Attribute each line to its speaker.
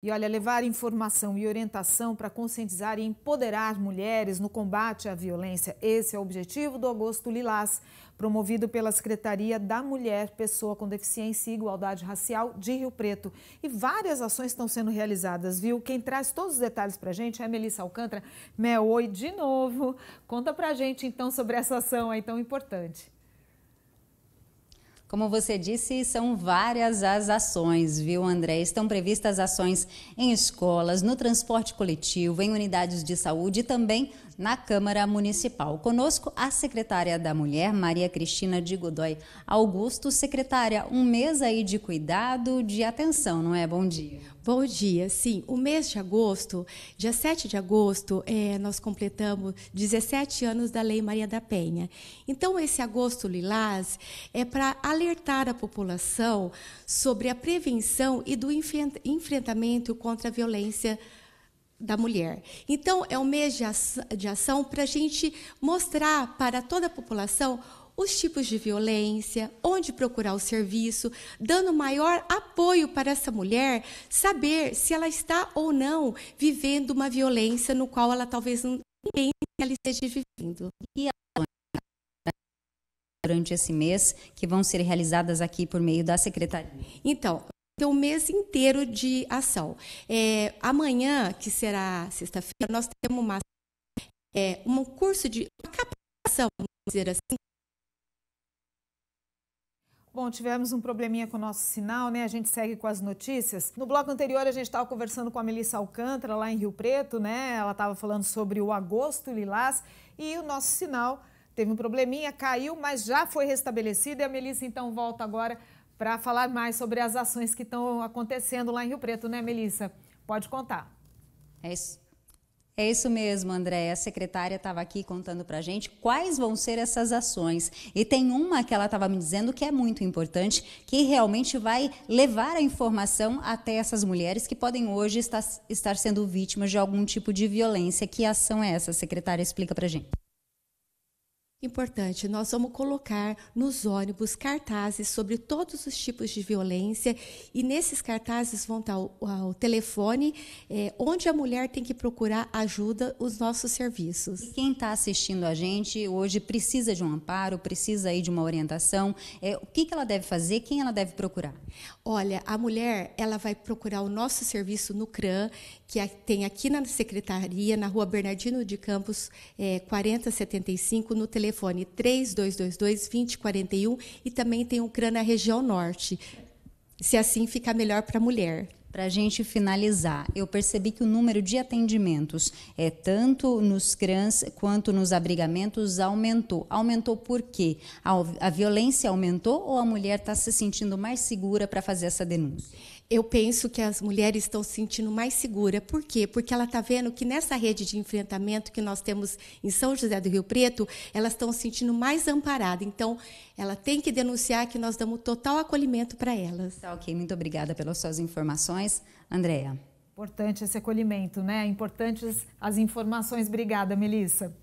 Speaker 1: E olha, levar informação e orientação para conscientizar e empoderar mulheres no combate à violência. Esse é o objetivo do Agosto Lilás, promovido pela Secretaria da Mulher, Pessoa com Deficiência e Igualdade Racial de Rio Preto. E várias ações estão sendo realizadas, viu? Quem traz todos os detalhes para a gente é a Melissa Alcântara. Mel, oi de novo. Conta para a gente, então, sobre essa ação aí tão importante.
Speaker 2: Como você disse, são várias as ações, viu, André? Estão previstas ações em escolas, no transporte coletivo, em unidades de saúde e também na Câmara Municipal. Conosco, a secretária da Mulher, Maria Cristina de Godoy Augusto. Secretária, um mês aí de cuidado, de atenção, não é? Bom dia. Bom dia, sim. O mês de agosto, dia 7 de agosto, é, nós completamos
Speaker 3: 17 anos da Lei Maria da Penha. Então, esse agosto lilás é para alertar a população sobre a prevenção e do enfrentamento contra a violência da mulher. Então, é um mês de ação para a gente mostrar para toda a população os tipos de violência, onde procurar o serviço, dando maior apoio para essa mulher saber se ela está ou não vivendo uma violência no qual ela talvez não pense que ela esteja
Speaker 2: vivendo. E a durante esse mês que vão ser realizadas aqui por meio da secretaria? Então, ter é um mês inteiro de ação.
Speaker 3: É, amanhã, que será sexta-feira, nós temos uma, é, um curso de capacitação, vamos dizer assim.
Speaker 1: Bom, tivemos um probleminha com o nosso sinal, né? A gente segue com as notícias. No bloco anterior, a gente estava conversando com a Melissa Alcântara, lá em Rio Preto, né? Ela estava falando sobre o agosto lilás e o nosso sinal teve um probleminha, caiu, mas já foi restabelecida. E a Melissa então volta agora para falar mais sobre as ações que estão acontecendo lá em Rio Preto, né, Melissa? Pode contar.
Speaker 2: É isso. É isso mesmo, André. A secretária estava aqui contando para a gente quais vão ser essas ações. E tem uma que ela estava me dizendo que é muito importante, que realmente vai levar a informação até essas mulheres que podem hoje estar, estar sendo vítimas de algum tipo de violência. Que ação é essa? secretária explica para a gente.
Speaker 3: Importante, nós vamos colocar nos ônibus cartazes sobre todos os tipos de violência e nesses cartazes vão estar o, o telefone
Speaker 2: é, onde a mulher tem que procurar ajuda, os nossos serviços. E quem está assistindo a gente hoje precisa de um amparo, precisa aí de uma orientação, é, o que, que ela deve fazer, quem ela deve procurar? Olha, a mulher ela vai procurar o nosso serviço
Speaker 3: no CRAM, que tem aqui na secretaria, na rua Bernardino de Campos é, 4075, no telefone telefone 3222-2041 e também tem
Speaker 2: na Região Norte, se assim fica melhor para a mulher. Para a gente finalizar, eu percebi que o número de atendimentos, é tanto nos CRANs quanto nos abrigamentos, aumentou. Aumentou por quê? A, a violência aumentou ou a mulher está se sentindo mais segura para fazer essa denúncia? eu penso que as mulheres estão se sentindo
Speaker 3: mais segura. Por quê? Porque ela está vendo que nessa rede de enfrentamento que nós temos em São José do Rio Preto, elas estão se sentindo mais amparadas. Então, ela tem que denunciar que nós
Speaker 2: damos total acolhimento para elas. Tá, ok, muito obrigada pelas suas informações. Andréa.
Speaker 1: Importante esse acolhimento, né? Importantes as informações. Obrigada, Melissa.